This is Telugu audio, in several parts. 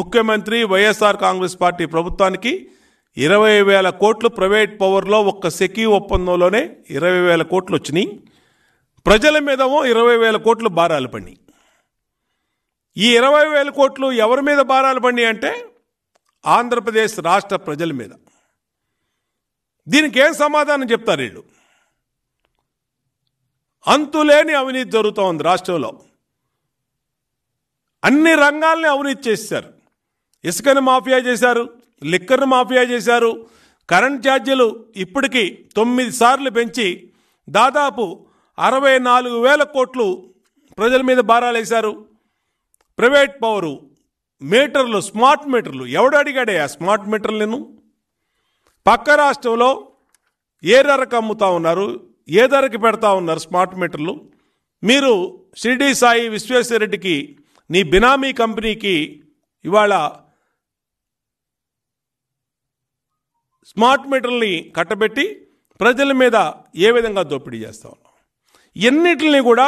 ముఖ్యమంత్రి వైఎస్ఆర్ కాంగ్రెస్ పార్టీ ప్రభుత్వానికి ఇరవై వేల కోట్లు ప్రైవేట్ పవర్లో ఒక్క సెక్యూ ఒప్పందంలోనే ఇరవై వేల కోట్లు వచ్చినాయి ప్రజల మీదమో ఇరవై వేల కోట్లు భారాలు పడినాయి ఈ ఇరవై వేల కోట్లు ఎవరి మీద భారాలు పడినాయి అంటే ఆంధ్రప్రదేశ్ రాష్ట్ర ప్రజల మీద దీనికి ఏం సమాధానం చెప్తారు వీళ్ళు అంతులేని అవినీతి జరుగుతోంది రాష్ట్రంలో అన్ని రంగాల్ని అవినీతి చేశారు ఇసుకను మాఫియా చేశారు లిక్కర్ను మాఫియా చేశారు కరెంట్ ఛార్జీలు ఇప్పటికీ తొమ్మిది సార్లు పెంచి దాదాపు అరవై నాలుగు వేల కోట్లు ప్రజల మీద భారాలేశారు ప్రైవేట్ పవరు మీటర్లు స్మార్ట్ మీటర్లు ఎవడు అడిగాడే ఆ స్మార్ట్ మీటర్లను పక్క రాష్ట్రంలో ఏ ధరకు అమ్ముతా ఉన్నారు ఏ ధరకి పెడతా ఉన్నారు స్మార్ట్ మీటర్లు మీరు షిరిడి సాయి విశ్వేశ్వరరెడ్డికి నీ బినామీ కంపెనీకి ఇవాళ స్మార్ట్ మీటర్ని కట్టబెట్టి ప్రజల మీద ఏ విధంగా దోపిడీ చేస్తా ఉన్నాం ఎన్నిటిని కూడా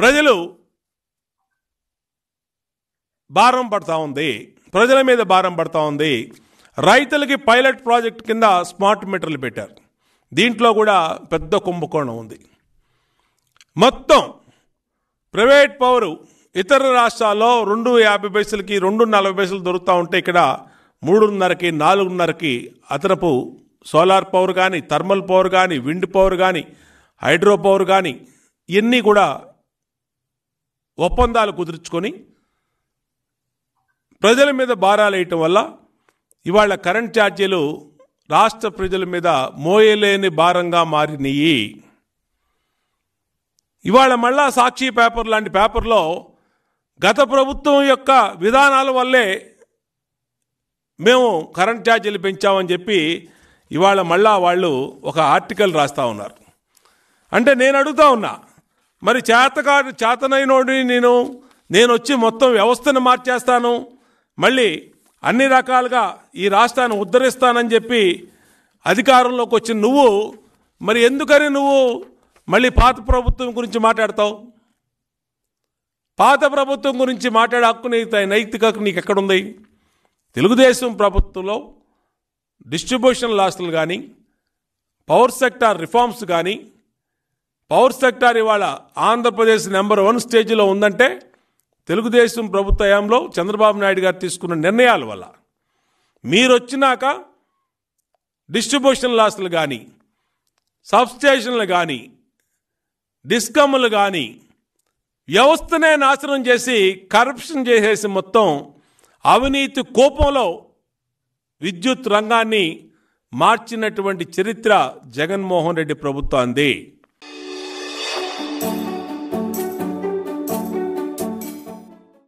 ప్రజలు భారం పడతా ఉంది ప్రజల మీద భారం పడతా ఉంది రైతులకి పైలట్ ప్రాజెక్ట్ కింద స్మార్ట్ మీటర్లు పెట్టారు దీంట్లో కూడా పెద్ద కుంభకోణం ఉంది మొత్తం ప్రైవేట్ పవరు ఇతర రాష్ట్రాల్లో రెండు యాభై పైసలకి రెండు నలభై పైసలు దొరుకుతూ ఉంటే ఇక్కడ మూడున్నరకి నాలుగున్నరకి అదనపు సోలార్ పవర్ కానీ థర్మల్ పవర్ కానీ విండ్ పవర్ కానీ హైడ్రో పవర్ కానీ ఇవన్నీ కూడా ఒప్పందాలు కుదుర్చుకొని ప్రజల మీద భారాలు వేయటం వల్ల ఇవాళ కరెంట్ ఛార్జీలు రాష్ట్ర ప్రజల మీద మోయలేని భారంగా మారినాయి ఇవాళ మళ్ళా సాక్షి పేపర్ లాంటి పేపర్లో గత ప్రభుత్వం యొక్క విధానాల వల్లే మేము కరెంట్ ఛార్జీలు పెంచామని చెప్పి ఇవాళ మళ్ళా వాళ్ళు ఒక ఆర్టికల్ రాస్తూ ఉన్నారు అంటే నేను అడుగుతా ఉన్నా మరి చేతకాడు చేతనైనోడి నేను నేను వచ్చి మొత్తం వ్యవస్థను మార్చేస్తాను మళ్ళీ అన్ని రకాలుగా ఈ రాష్ట్రాన్ని ఉద్ధరిస్తానని చెప్పి అధికారంలోకి వచ్చిన నువ్వు మరి ఎందుకని నువ్వు మళ్ళీ పాత ప్రభుత్వం గురించి మాట్లాడతావు పాత ప్రభుత్వం గురించి మాట్లాడే హక్కు నీకు నైతిక నీకు ఎక్కడుంది తెలుగుదేశం ప్రభుత్వంలో డిస్ట్రిబ్యూషన్ లాస్లు కానీ పవర్ సెక్టార్ రిఫార్మ్స్ కానీ పవర్ సెక్టార్ ఇవాళ ఆంధ్రప్రదేశ్ నెంబర్ వన్ స్టేజ్లో ఉందంటే తెలుగుదేశం ప్రభుత్వ హయాంలో చంద్రబాబు నాయుడు గారు తీసుకున్న నిర్ణయాల వల్ల మీరు వచ్చినాక డిస్ట్రిబ్యూషన్ లాస్లు కానీ సబ్స్టేషన్లు కానీ డిస్కమ్లు కానీ వ్యవస్థనే నాశనం చేసి కరప్షన్ చేసేసి మొత్తం అవినీతి కోపంలో విద్యుత్ రంగాన్ని మార్చినటువంటి చరిత్ర జగన్మోహన్ రెడ్డి ప్రభుత్వాంది